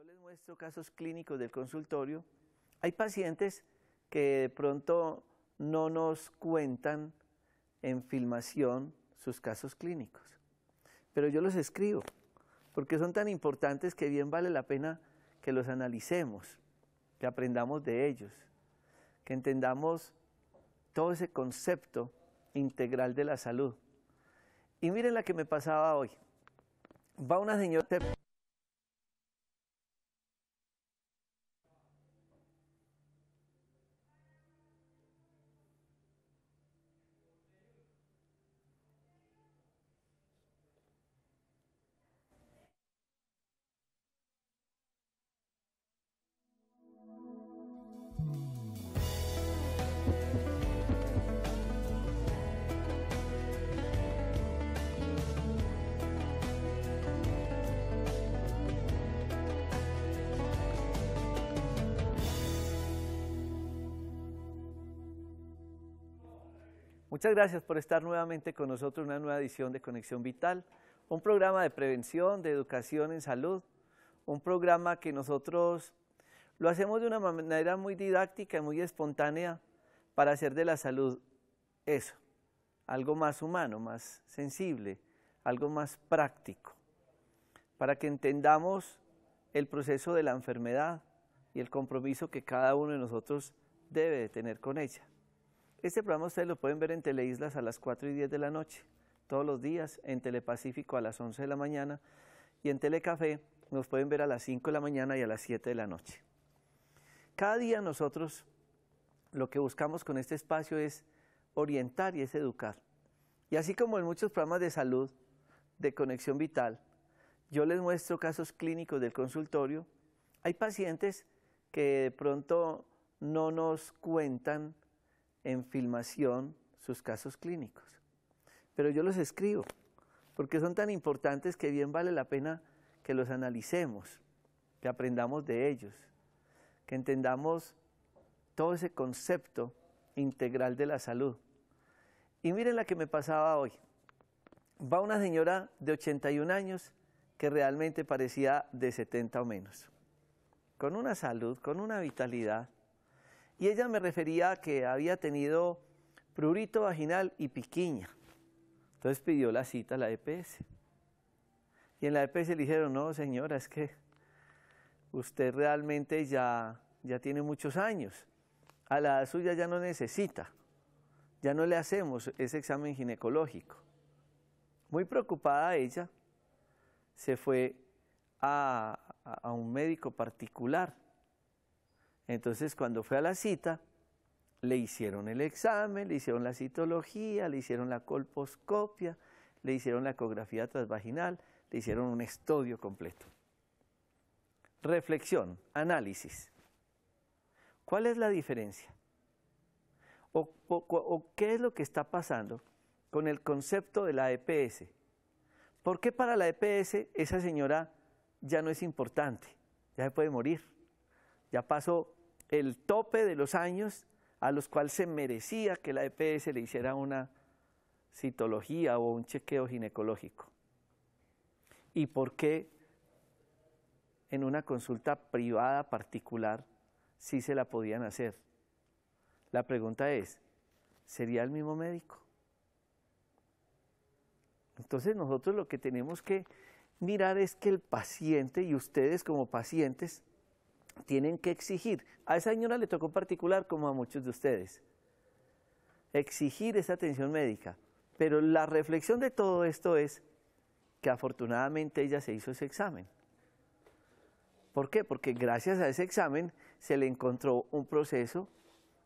yo les muestro casos clínicos del consultorio, hay pacientes que de pronto no nos cuentan en filmación sus casos clínicos, pero yo los escribo porque son tan importantes que bien vale la pena que los analicemos, que aprendamos de ellos, que entendamos todo ese concepto integral de la salud. Y miren la que me pasaba hoy. Va una señora Muchas gracias por estar nuevamente con nosotros en una nueva edición de Conexión Vital, un programa de prevención, de educación en salud, un programa que nosotros lo hacemos de una manera muy didáctica y muy espontánea para hacer de la salud eso, algo más humano, más sensible, algo más práctico, para que entendamos el proceso de la enfermedad y el compromiso que cada uno de nosotros debe tener con ella. Este programa ustedes lo pueden ver en Teleislas a las 4 y 10 de la noche, todos los días, en Telepacífico a las 11 de la mañana y en Telecafé nos pueden ver a las 5 de la mañana y a las 7 de la noche. Cada día nosotros lo que buscamos con este espacio es orientar y es educar. Y así como en muchos programas de salud, de conexión vital, yo les muestro casos clínicos del consultorio. Hay pacientes que de pronto no nos cuentan en filmación sus casos clínicos. Pero yo los escribo, porque son tan importantes que bien vale la pena que los analicemos, que aprendamos de ellos, que entendamos todo ese concepto integral de la salud. Y miren la que me pasaba hoy. Va una señora de 81 años que realmente parecía de 70 o menos, con una salud, con una vitalidad, y ella me refería a que había tenido prurito vaginal y piquiña. Entonces pidió la cita a la EPS. Y en la EPS le dijeron, no señora, es que usted realmente ya, ya tiene muchos años. A la suya ya no necesita. Ya no le hacemos ese examen ginecológico. Muy preocupada ella, se fue a un médico particular entonces cuando fue a la cita, le hicieron el examen, le hicieron la citología, le hicieron la colposcopia, le hicieron la ecografía transvaginal, le hicieron un estudio completo. Reflexión, análisis. ¿Cuál es la diferencia? O, qué es lo que está pasando con el concepto de la EPS? ¿Por qué para la EPS esa señora ya no es importante? Ya se puede morir. Ya pasó el tope de los años a los cuales se merecía que la EPS le hiciera una citología o un chequeo ginecológico. ¿Y por qué en una consulta privada particular sí se la podían hacer? La pregunta es, ¿sería el mismo médico? Entonces nosotros lo que tenemos que mirar es que el paciente y ustedes como pacientes tienen que exigir. A esa señora le tocó particular como a muchos de ustedes. Exigir esa atención médica. Pero la reflexión de todo esto es que afortunadamente ella se hizo ese examen. ¿Por qué? Porque gracias a ese examen se le encontró un proceso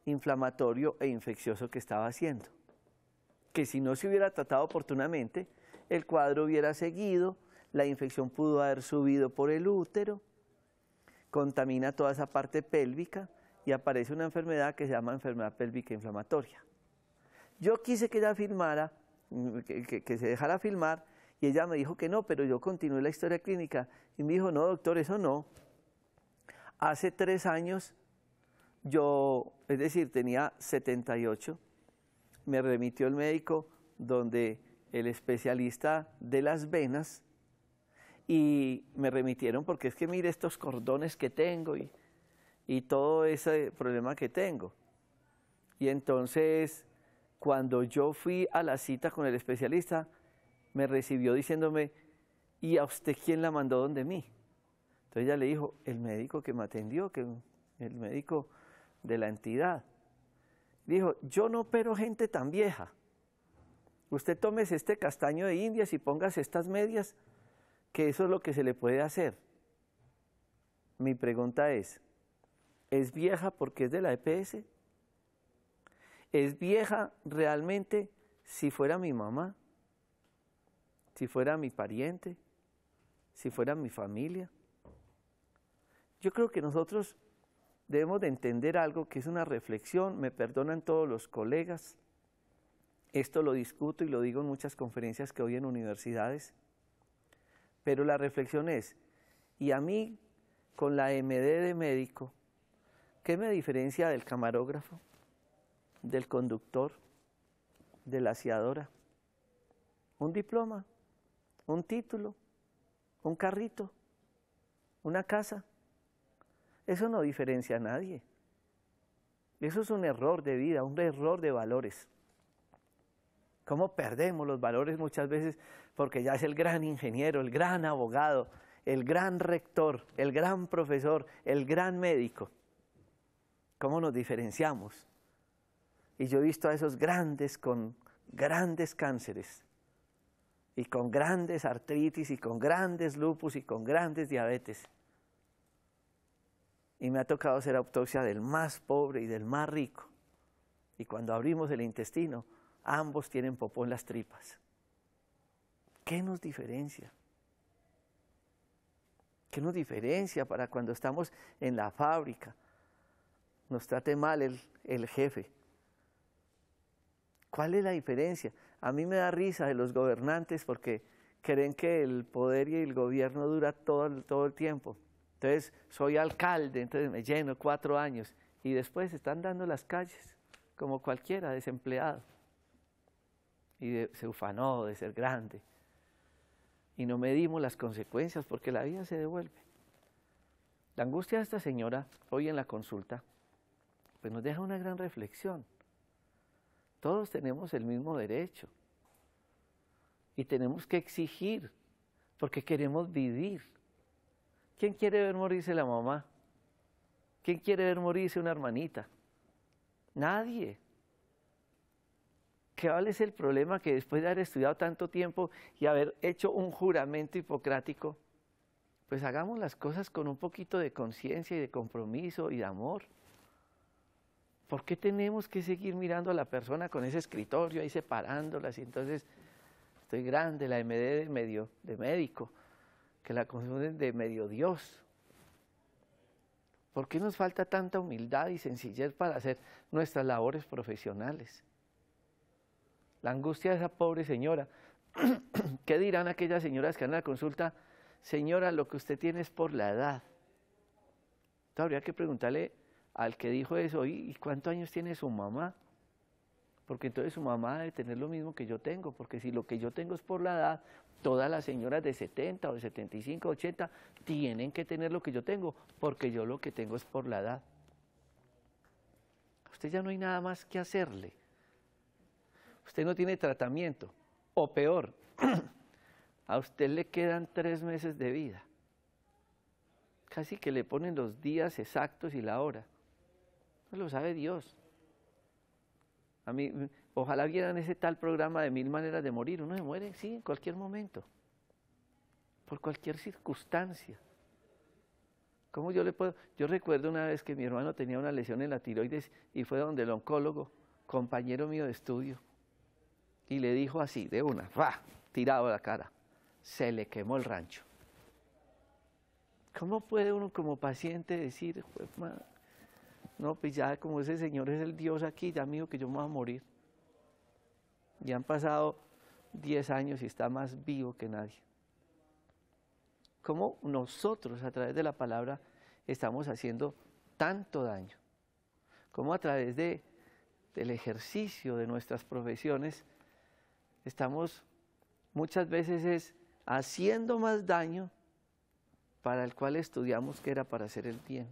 inflamatorio e infeccioso que estaba haciendo. Que si no se hubiera tratado oportunamente, el cuadro hubiera seguido, la infección pudo haber subido por el útero, contamina toda esa parte pélvica y aparece una enfermedad que se llama enfermedad pélvica inflamatoria. Yo quise que ella filmara, que, se dejara filmar, y ella me dijo que no, pero yo continué la historia clínica y me dijo, no, doctor, eso no. Hace tres años yo, es decir, tenía 78, me remitió el médico donde el especialista de las venas y me remitieron porque es que mire estos cordones que tengo y, todo ese problema que tengo. Y entonces, cuando yo fui a la cita con el especialista, me recibió diciéndome, ¿y a usted quién la mandó donde mí? Entonces ella le dijo, el médico que me atendió, que el médico de la entidad. Dijo, yo no opero gente tan vieja. Usted tomes este castaño de indias y pongas estas medias que eso es lo que se le puede hacer. Mi pregunta es, ¿es vieja porque es de la EPS? ¿Es vieja realmente si fuera mi mamá? ¿Si fuera mi pariente? ¿Si fuera mi familia? Yo creo que nosotros debemos de entender algo que es una reflexión, me perdonan todos los colegas, esto lo discuto y lo digo en muchas conferencias que hoy en universidades, pero la reflexión es, ¿y a mí con la MD de médico, qué me diferencia del camarógrafo, del conductor, de la aseadora? Un diploma, un título, un carrito, una casa. Eso no diferencia a nadie. Eso es un error de vida, un error de valores. ¿Cómo perdemos los valores muchas veces? Porque ya es el gran ingeniero, el gran abogado, el gran rector, el gran profesor, el gran médico. ¿Cómo nos diferenciamos? Y yo he visto a esos grandes con grandes cánceres y con grandes artritis y con grandes lupus y con grandes diabetes. Y me ha tocado hacer autopsia del más pobre y del más rico. Y cuando abrimos el intestino, ambos tienen popó en las tripas. ¿Qué nos diferencia? ¿Qué nos diferencia para cuando estamos en la fábrica? Nos trate mal el, jefe. ¿Cuál es la diferencia? A mí me da risa de los gobernantes porque creen que el poder y el gobierno dura todo el tiempo. Entonces soy alcalde, entonces me lleno cuatro años y después están dando las calles como cualquiera desempleado y se ufanó de ser grande. Y no medimos las consecuencias porque la vida se devuelve. La angustia de esta señora, hoy en la consulta, pues nos deja una gran reflexión. Todos tenemos el mismo derecho y tenemos que exigir porque queremos vivir. ¿Quién quiere ver morirse la mamá? ¿Quién quiere ver morirse una hermanita? Nadie. ¿Qué vale es el problema que después de haber estudiado tanto tiempo y haber hecho un juramento hipocrático, pues hagamos las cosas con un poquito de conciencia y de compromiso y de amor? ¿Por qué tenemos que seguir mirando a la persona con ese escritorio ahí separándolas? Y entonces, estoy grande, la MD de medio de médico, que la confunden de medio Dios. ¿Por qué nos falta tanta humildad y sencillez para hacer nuestras labores profesionales? la angustia de esa pobre señora. ¿Qué dirán aquellas señoras que van a la consulta? Señora, lo que usted tiene es por la edad. Entonces habría que preguntarle al que dijo eso, ¿y cuántos años tiene su mamá? Porque entonces su mamá debe tener lo mismo que yo tengo, porque si lo que yo tengo es por la edad, todas las señoras de 70 o de 75, 80 tienen que tener lo que yo tengo, porque yo lo que tengo es por la edad. usted ya no hay nada más que hacerle usted no tiene tratamiento, o peor, a usted le quedan tres meses de vida. Casi que le ponen los días exactos y la hora. No lo sabe Dios. A mí, ojalá vieran ese tal programa de mil maneras de morir. Uno se muere, sí, en cualquier momento, por cualquier circunstancia. ¿Cómo yo le puedo? Yo recuerdo una vez que mi hermano tenía una lesión en la tiroides y fue donde el oncólogo, compañero mío de estudio, y le dijo así, de una, va tirado a la cara, se le quemó el rancho. ¿Cómo puede uno como paciente decir, no, pues ya como ese señor es el Dios aquí, ya amigo que yo me voy a morir? Ya han pasado 10 años y está más vivo que nadie. ¿Cómo nosotros a través de la palabra estamos haciendo tanto daño? ¿Cómo a través de, del ejercicio de nuestras profesiones estamos muchas veces haciendo más daño para el cual estudiamos que era para hacer el bien.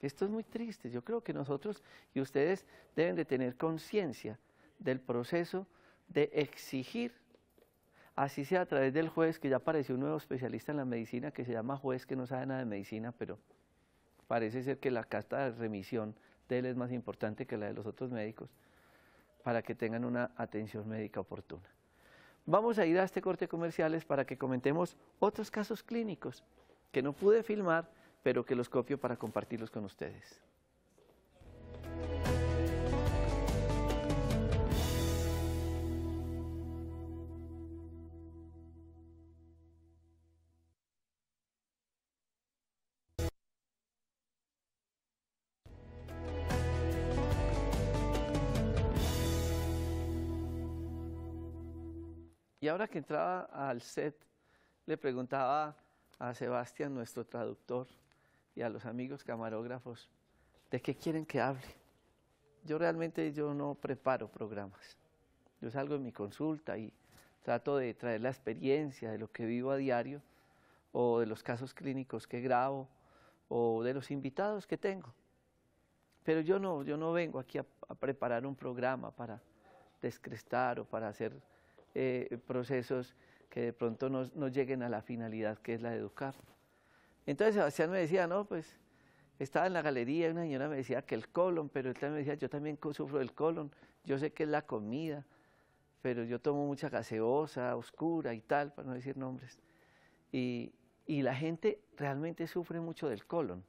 Esto es muy triste. Yo creo que nosotros y ustedes deben de tener conciencia del proceso de exigir, así sea a través del juez, que ya apareció un nuevo especialista en la medicina que se llama juez, que no sabe nada de medicina, pero parece ser que la carta de remisión de él es más importante que la de los otros médicos para que tengan una atención médica oportuna. Vamos a ir a este corte comerciales para que comentemos otros casos clínicos que no pude filmar, pero que los copio para compartirlos con ustedes. Y ahora que entraba al set, le preguntaba a Sebastián, nuestro traductor, y a los amigos camarógrafos, ¿de qué quieren que hable? Yo realmente yo no preparo programas. Yo salgo en mi consulta y trato de traer la experiencia de lo que vivo a diario o de los casos clínicos que grabo o de los invitados que tengo. Pero yo no, yo no vengo aquí a preparar un programa para descrestar o para hacer eh, procesos que de pronto no, lleguen a la finalidad que es la de educar. Entonces Sebastián me decía, no, pues estaba en la galería y una señora me decía que el colon, pero él también me decía, yo también sufro del colon, yo sé que es la comida, pero yo tomo mucha gaseosa, oscura y tal, para no decir nombres. Y, la gente realmente sufre mucho del colon.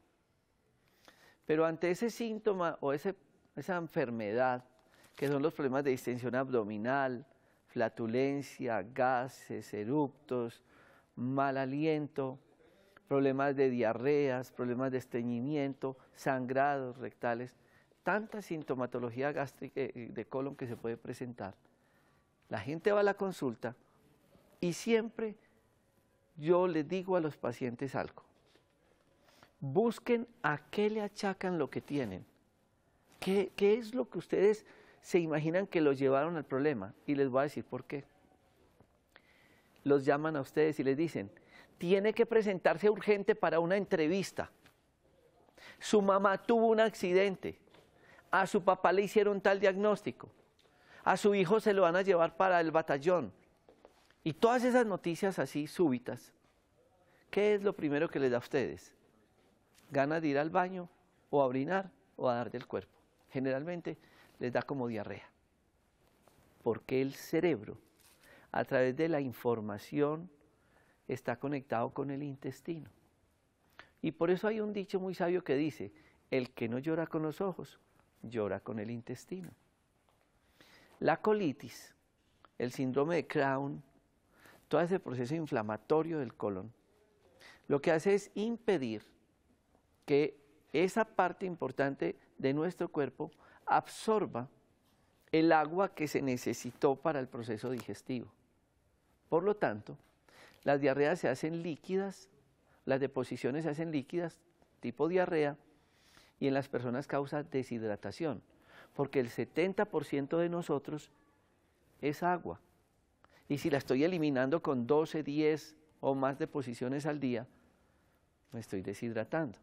Pero ante ese síntoma o esa enfermedad, que son los problemas de distensión abdominal, flatulencia, gases, eructos, mal aliento, problemas de diarreas, problemas de estreñimiento, sangrados rectales, tanta sintomatología gástrica eh, de colon que se puede presentar. La gente va a la consulta y siempre yo le digo a los pacientes algo. Busquen a qué le achacan lo que tienen. qué es lo que ustedes se imaginan que los llevaron al problema y les voy a decir por qué. Los llaman a ustedes y les dicen, tiene que presentarse urgente para una entrevista. Su mamá tuvo un accidente. A su papá le hicieron tal diagnóstico. A su hijo se lo van a llevar para el batallón. Y todas esas noticias así súbitas, ¿qué es lo primero que les da a ustedes? ¿Ganas de ir al baño o a orinar o a dar del cuerpo? Generalmente les da como diarrea. Porque el cerebro, a través de la información, está conectado con el intestino. Y por eso hay un dicho muy sabio que dice, el que no llora con los ojos, llora con el intestino. La colitis, el síndrome de crown todo ese proceso inflamatorio del colon, lo que hace es impedir que esa parte importante de nuestro cuerpo absorba el agua que se necesitó para el proceso digestivo. Por lo tanto, las diarreas se hacen líquidas, las deposiciones se hacen líquidas, tipo diarrea, y en las personas causa deshidratación, porque el 70% de nosotros es agua. Y si la estoy eliminando con 12, 10 o más deposiciones al día, me estoy deshidratando.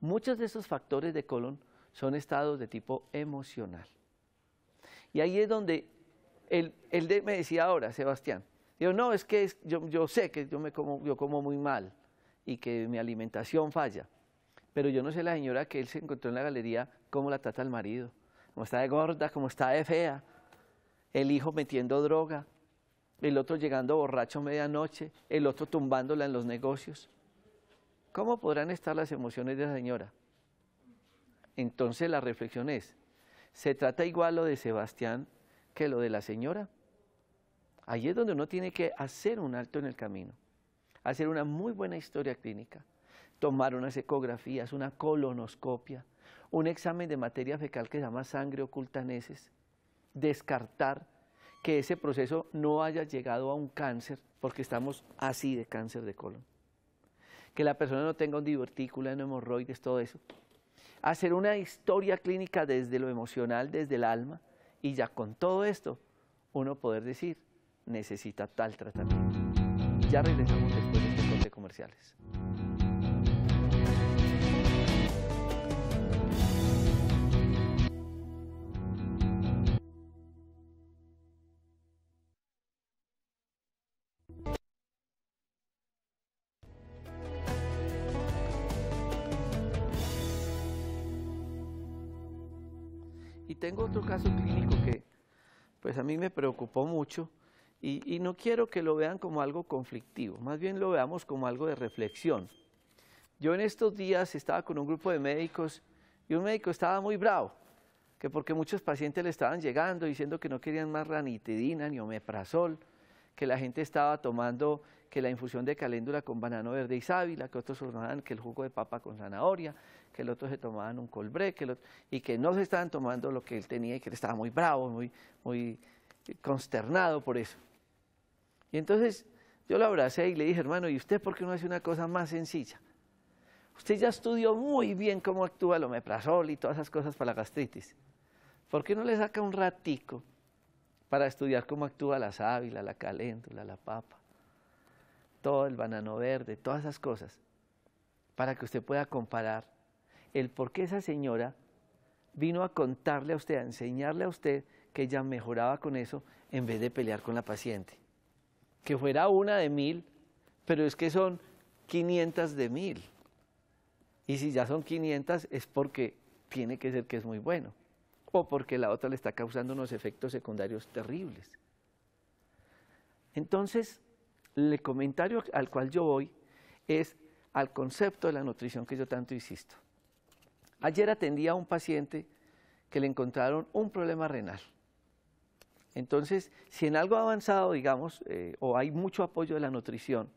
Muchos de esos factores de colon son estados de tipo emocional. Y ahí es donde él, me decía ahora, Sebastián, yo no, es que yo, sé que yo, me como, yo como muy mal y que mi alimentación falla, pero yo no sé la señora que él se encontró en la galería, cómo la trata el marido, cómo está de gorda, cómo está de fea, el hijo metiendo droga, el otro llegando borracho medianoche, el otro tumbándola en los negocios. ¿Cómo podrán estar las emociones de la señora? Entonces la reflexión es, ¿se trata igual lo de Sebastián que lo de la señora? Ahí es donde uno tiene que hacer un alto en el camino, hacer una muy buena historia clínica, tomar unas ecografías, una colonoscopia, un examen de materia fecal que se llama sangre oculta heces, descartar que ese proceso no haya llegado a un cáncer, porque estamos así de cáncer de colon. Que la persona no tenga un divertículo, no hemorroides, todo eso, hacer una historia clínica desde lo emocional, desde el alma, y ya con todo esto uno poder decir, necesita tal tratamiento. Ya regresamos después de este comerciales. tengo otro caso clínico que pues a mí me preocupó mucho y, no quiero que lo vean como algo conflictivo, más bien lo veamos como algo de reflexión. Yo en estos días estaba con un grupo de médicos y un médico estaba muy bravo, que porque muchos pacientes le estaban llegando diciendo que no querían más ranitidina ni omeprazol, que la gente estaba tomando que la infusión de caléndula con banano verde y sábila, que otros tomaban que el jugo de papa con zanahoria, que el otro se tomaban un colbre y que no se estaban tomando lo que él tenía y que él estaba muy bravo, muy, muy consternado por eso. Y entonces yo lo abracé y le dije, hermano, ¿y usted por qué no hace una cosa más sencilla? Usted ya estudió muy bien cómo actúa el omeprazol y todas esas cosas para la gastritis. ¿Por qué no le saca un ratico para estudiar cómo actúa la sábila, la caléndula, la papa, todo el banano verde, todas esas cosas, para que usted pueda comparar el por qué esa señora vino a contarle a usted, a enseñarle a usted que ella mejoraba con eso en vez de pelear con la paciente. Que fuera una de mil, pero es que son 500 de mil. Y si ya son 500 es porque tiene que ser que es muy bueno o porque la otra le está causando unos efectos secundarios terribles. Entonces, el comentario al cual yo voy es al concepto de la nutrición que yo tanto insisto. Ayer atendía a un paciente que le encontraron un problema renal. Entonces, si en algo ha avanzado, digamos, eh, o hay mucho apoyo de la nutrición,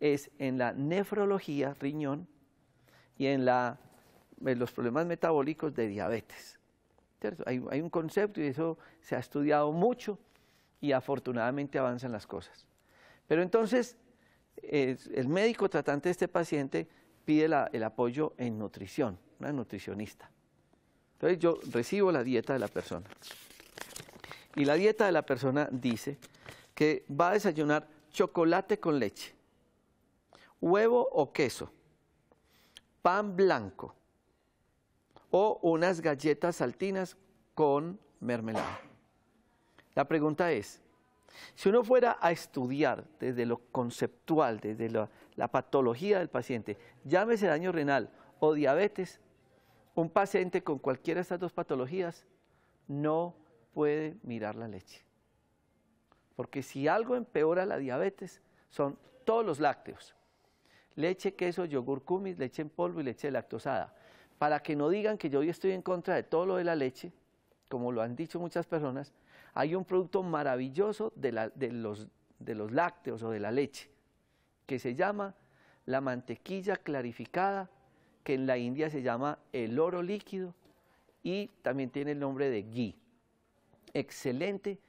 es en la nefrología, riñón, y en, eh, los problemas metabólicos de diabetes. Hay, un concepto y eso se ha estudiado mucho y afortunadamente avanzan las cosas. Pero entonces, el médico tratante de este paciente pide el apoyo en nutrición una nutricionista. Entonces yo recibo la dieta de la persona. Y la dieta de la persona dice que va a desayunar chocolate con leche, huevo o queso, pan blanco o unas galletas saltinas con mermelada. La pregunta es, si uno fuera a estudiar desde lo conceptual, desde la, patología del paciente, llámese daño renal o diabetes, un paciente con cualquiera de estas dos patologías no puede mirar la leche. Porque si algo empeora la diabetes, son todos los lácteos. Leche, queso, yogur cumis, leche en polvo y leche lactosada. Para que no digan que yo hoy estoy en contra de todo lo de la leche, como lo han dicho muchas personas, hay un producto maravilloso de los lácteos o de la leche, que se llama la mantequilla clarificada que en la India se llama el oro líquido y también tiene el nombre de ghee. Excelente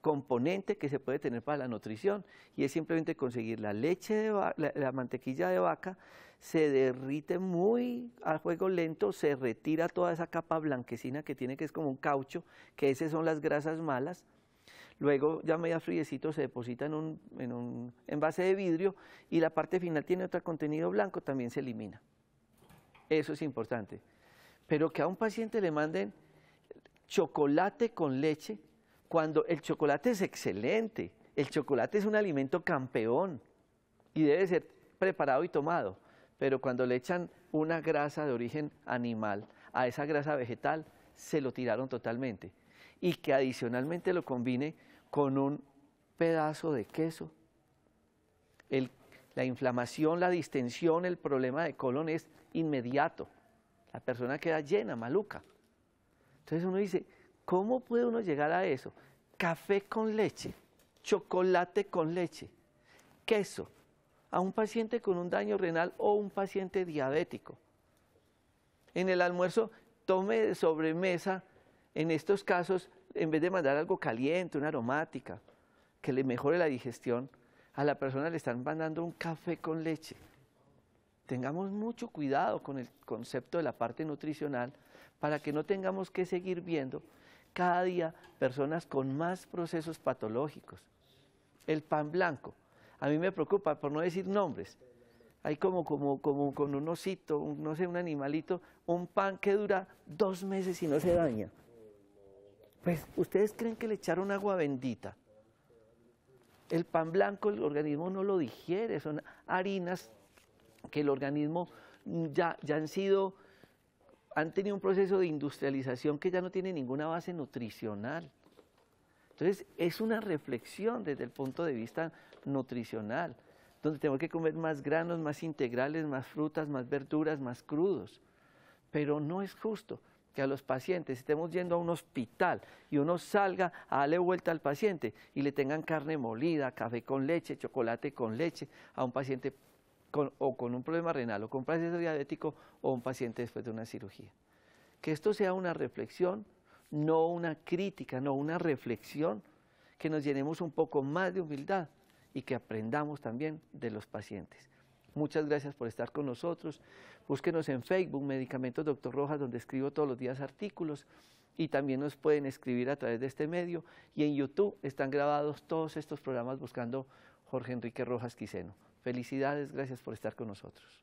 componente que se puede tener para la nutrición y es simplemente conseguir la leche, de la, mantequilla de vaca, se derrite muy a fuego lento, se retira toda esa capa blanquecina que tiene que es como un caucho, que esas son las grasas malas. Luego ya media friecito se deposita en un envase de vidrio y la parte final tiene otro contenido blanco, también se elimina. Eso es importante. Pero que a un paciente le manden chocolate con leche, cuando el chocolate es excelente, el chocolate es un alimento campeón y debe ser preparado y tomado, pero cuando le echan una grasa de origen animal a esa grasa vegetal, se lo tiraron totalmente. Y que adicionalmente lo combine con un pedazo de queso. la inflamación, la distensión, el problema de colon es inmediato. La persona queda llena, maluca. Entonces uno dice, ¿cómo puede uno llegar a eso? Café con leche, chocolate con leche, queso, a un paciente con un daño renal o un paciente diabético. En el almuerzo, tome sobremesa, en estos casos, en vez de mandar algo caliente, una aromática, que le mejore la digestión, a la persona le están mandando un café con leche tengamos mucho cuidado con el concepto de la parte nutricional para que no tengamos que seguir viendo cada día personas con más procesos patológicos. El pan blanco, a mí me preocupa, por no decir nombres, hay como, como, como con un osito, un, no sé, un animalito, un pan que dura dos meses y no se daña. Pues, ¿ustedes creen que le echaron agua bendita? El pan blanco el organismo no lo digiere, son harinas que el organismo ya, han sido, han tenido un proceso de industrialización que ya no tiene ninguna base nutricional. Entonces, es una reflexión desde el punto de vista nutricional, donde tenemos que comer más granos, más integrales, más frutas, más verduras, más crudos. Pero no es justo que a los pacientes estemos yendo a un hospital y uno salga a darle vuelta al paciente y le tengan carne molida, café con leche, chocolate con leche, a un paciente o con un problema renal o con proceso diabético o un paciente después de una cirugía. Que esto sea una reflexión, no una crítica, no una reflexión, que nos llenemos un poco más de humildad y que aprendamos también de los pacientes. Muchas gracias por estar con nosotros. Búsquenos en Facebook, Medicamentos Doctor Rojas, donde escribo todos los días artículos y también nos pueden escribir a través de este medio y en YouTube están grabados todos estos programas buscando Jorge Enrique Rojas Quiseno. Felicidades, gracias por estar con nosotros.